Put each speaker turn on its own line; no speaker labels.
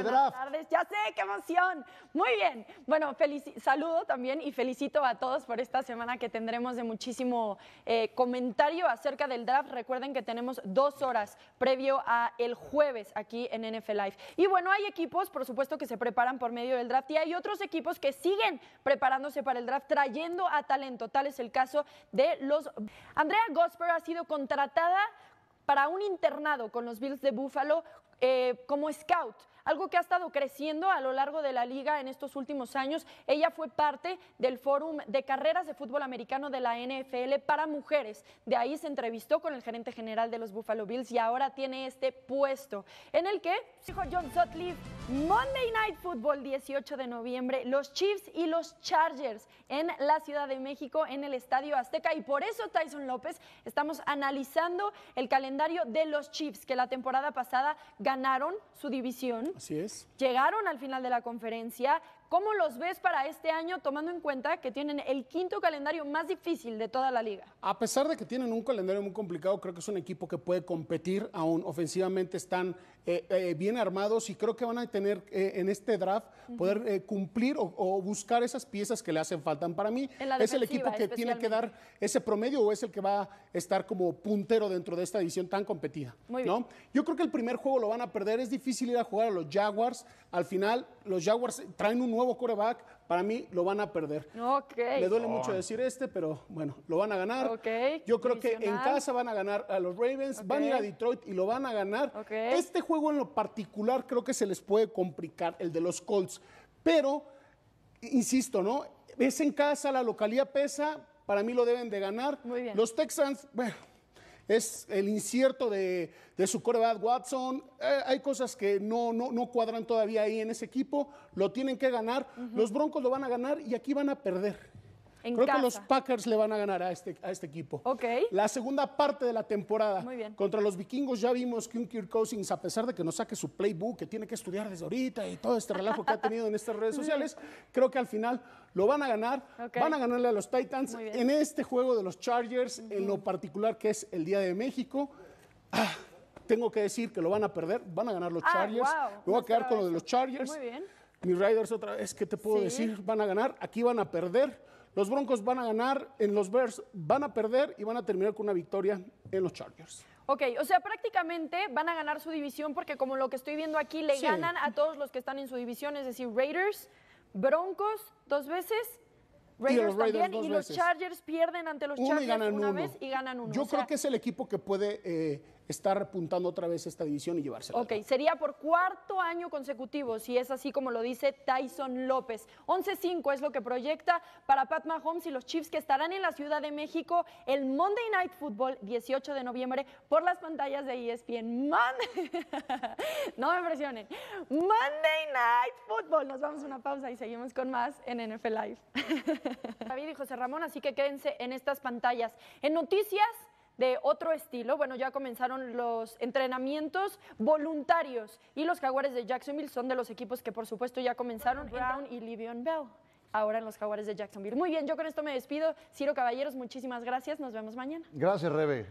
Buenas Tardes. Ya sé, qué emoción. Muy bien. Bueno, saludo también y felicito a todos por esta semana que tendremos de muchísimo eh, comentario acerca del draft. Recuerden que tenemos dos horas previo a el jueves aquí en NFL Live. Y bueno, hay equipos, por supuesto, que se preparan por medio del draft y hay otros equipos que siguen preparándose para el draft, trayendo a talento. Tal es el caso de los... Andrea Gosper ha sido contratada para un internado con los Bills de Buffalo eh, como scout, algo que ha estado creciendo a lo largo de la liga en estos últimos años. Ella fue parte del Fórum de Carreras de Fútbol Americano de la NFL para mujeres. De ahí se entrevistó con el gerente general de los Buffalo Bills y ahora tiene este puesto en el que, dijo John Sutcliffe, Monday Night Football 18 de noviembre, los Chiefs y los Chargers en la Ciudad de México, en el Estadio Azteca. Y por eso, Tyson López, estamos analizando el calendario de los Chiefs, que la temporada pasada ganaron su división. Así es. Llegaron al final de la conferencia. ¿Cómo los ves para este año, tomando en cuenta que tienen el quinto calendario más difícil de toda la liga?
A pesar de que tienen un calendario muy complicado, creo que es un equipo que puede competir aún. Ofensivamente están eh, eh, bien armados y creo que van a tener eh, en este draft, poder eh, cumplir o, buscar esas piezas que le hacen falta. Para mí es el equipo que tiene que dar ese promedio o es el que va a estar como puntero dentro de esta división tan competida. Yo creo que el primer juego lo van a perder, es difícil ir a jugar a los Jaguars. Al final, los Jaguars traen un nuevo coreback, para mí lo van a perder. Okay.
Me duele mucho decir
este, pero bueno, lo van a ganar. Okay. Yo creo que en casa van a ganar a los Ravens, van a ir a Detroit y lo van a ganar. Este juego en lo particular creo que se les puede complicar, el de los Colts. Pero, insisto, ¿no? Es en casa, la localidad pesa, para mí lo deben de ganar. Muy bien. Los Texans, bueno es el incierto de, su coreback Watson. Eh, hay cosas que no, no, cuadran todavía ahí en ese equipo. Lo tienen que ganar. Los Broncos lo van a ganar y aquí van a perder. Creo que los Packers le van a ganar a este, a este equipo. Ok. La segunda parte de la temporada. Contra los vikingos ya vimos que un Kirk Cousins, a pesar de que no saque su playbook, que tiene que estudiar desde ahorita y todo este relajo que ha tenido en estas redes sociales, creo que al final lo van a ganar. Van a ganarle a los Titans en este juego de los Chargers, en lo particular que es el Día de México. Ah, tengo que decir que lo van a perder, van a ganar los ah, Chargers. Me voy a quedar con lo de los Chargers. Muy bien. Mis Riders otra vez, ¿qué te puedo decir? Van a ganar, aquí van a perder. Los Broncos van a ganar en los Bears, van a perder y van a terminar con una victoria en los Chargers.
Ok, o sea, prácticamente van a ganar su división porque como lo que estoy viendo aquí, le ganan a todos los que están en su división, es decir, Raiders, Broncos dos veces
Raiders, también, y los Chargers
pierden ante los Chargers una vez y ganan uno. Yo creo que
es el equipo que puede eh, estar apuntando otra vez esta división y llevársela.
Ok, sería por cuarto año consecutivo, si es así como lo dice Tyson López. 11-5 es lo que proyecta para Pat Mahomes y los Chiefs que estarán en la Ciudad de México el Monday Night Football 18 de noviembre por las pantallas de ESPN. no me presionen. Monday Night Football. Nos vamos a una pausa y seguimos con más en NFL Live. David y José Ramón, así que quédense en estas pantallas. En noticias de otro estilo. Bueno, ya comenzaron los entrenamientos voluntarios y los Jaguares de Jacksonville son de los equipos que por supuesto ya comenzaron, Brown y Livion Bell. Ahora en los Jaguares de Jacksonville. Muy bien, yo con esto me despido. Ciro Caballeros, muchísimas gracias. Nos vemos mañana.
Gracias, Rebe.